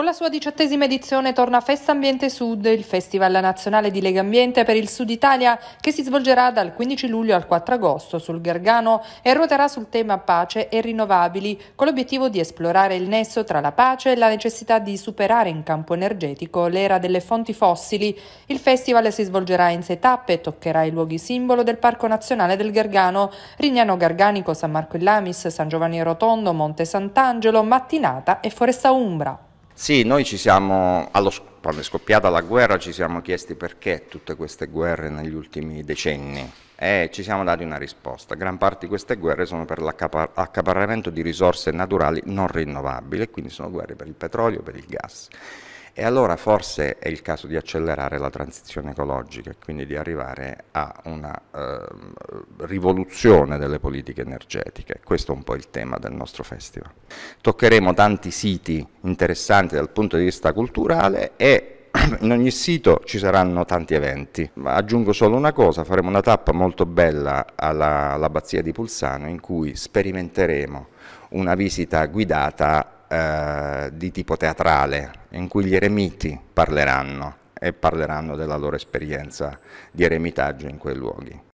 Con la sua diciottesima edizione torna Festa Ambiente Sud, il Festival Nazionale di Lega Ambiente per il Sud Italia, che si svolgerà dal 15 luglio al 4 agosto sul Gargano e ruoterà sul tema pace e rinnovabili, con l'obiettivo di esplorare il nesso tra la pace e la necessità di superare in campo energetico l'era delle fonti fossili. Il festival si svolgerà in sei tappe e toccherà i luoghi simbolo del Parco Nazionale del Gargano, Rignano Garganico, San Marco in Lamis, San Giovanni Rotondo, Monte Sant'Angelo, Mattinata e Foresta Umbra. Sì, noi ci siamo, allo, quando è scoppiata la guerra, ci siamo chiesti perché tutte queste guerre negli ultimi decenni e ci siamo dati una risposta. Gran parte di queste guerre sono per l'accaparramento di risorse naturali non rinnovabili, quindi sono guerre per il petrolio, per il gas. E allora forse è il caso di accelerare la transizione ecologica e quindi di arrivare a una eh, rivoluzione delle politiche energetiche. Questo è un po' il tema del nostro festival. Toccheremo tanti siti interessanti dal punto di vista culturale e in ogni sito ci saranno tanti eventi. Ma aggiungo solo una cosa, faremo una tappa molto bella all'abbazia alla di Pulsano in cui sperimenteremo una visita guidata eh, di tipo teatrale in cui gli eremiti parleranno e parleranno della loro esperienza di eremitaggio in quei luoghi.